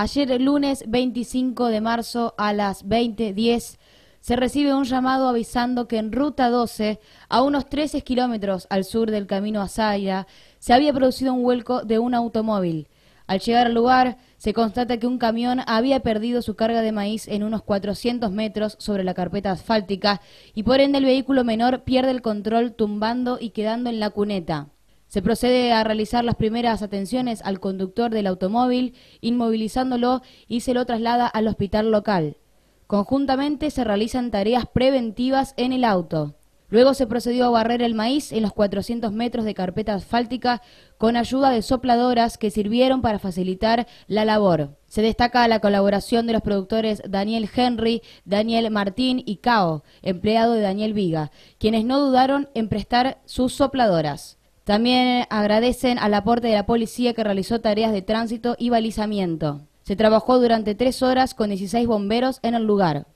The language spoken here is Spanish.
Ayer, lunes 25 de marzo a las 20.10, se recibe un llamado avisando que en Ruta 12, a unos 13 kilómetros al sur del camino a Zaira, se había producido un vuelco de un automóvil. Al llegar al lugar, se constata que un camión había perdido su carga de maíz en unos 400 metros sobre la carpeta asfáltica y por ende el vehículo menor pierde el control tumbando y quedando en la cuneta. Se procede a realizar las primeras atenciones al conductor del automóvil, inmovilizándolo y se lo traslada al hospital local. Conjuntamente se realizan tareas preventivas en el auto. Luego se procedió a barrer el maíz en los 400 metros de carpeta asfáltica con ayuda de sopladoras que sirvieron para facilitar la labor. Se destaca la colaboración de los productores Daniel Henry, Daniel Martín y Cao, empleado de Daniel Viga, quienes no dudaron en prestar sus sopladoras. También agradecen al aporte de la policía que realizó tareas de tránsito y balizamiento. Se trabajó durante tres horas con 16 bomberos en el lugar.